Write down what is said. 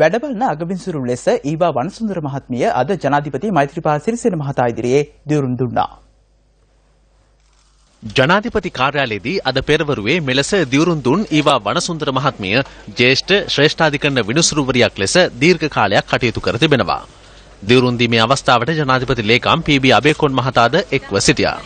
වැඩබලන අගබින්සුරු ලෙස ඊවා වනසුන්දර මහත්මිය අද ජනාධිපති මෛත්‍රීපාල සිරිසේන මහතා ඉදිරියේ දියුරුම් දුන්නා. ජනාධිපති කාර්යාලයේදී අද පෙරවරුවේ මෙලෙස දියුරුම් දුන් ඊවා වනසුන්දර මහත්මිය ජ්‍යෙෂ්ඨ ශ්‍රේෂ්ඨාධිකරණ විනිසුරුවරියක් ලෙස දීර්ඝ කාලයක් කටයුතු කර තිබෙනවා. දියුරුම් දීමේ අවස්ථාවට ජනාධිපති ලේකම් පී.බී. අබේකොන් මහතාද එක්ව සිටියා.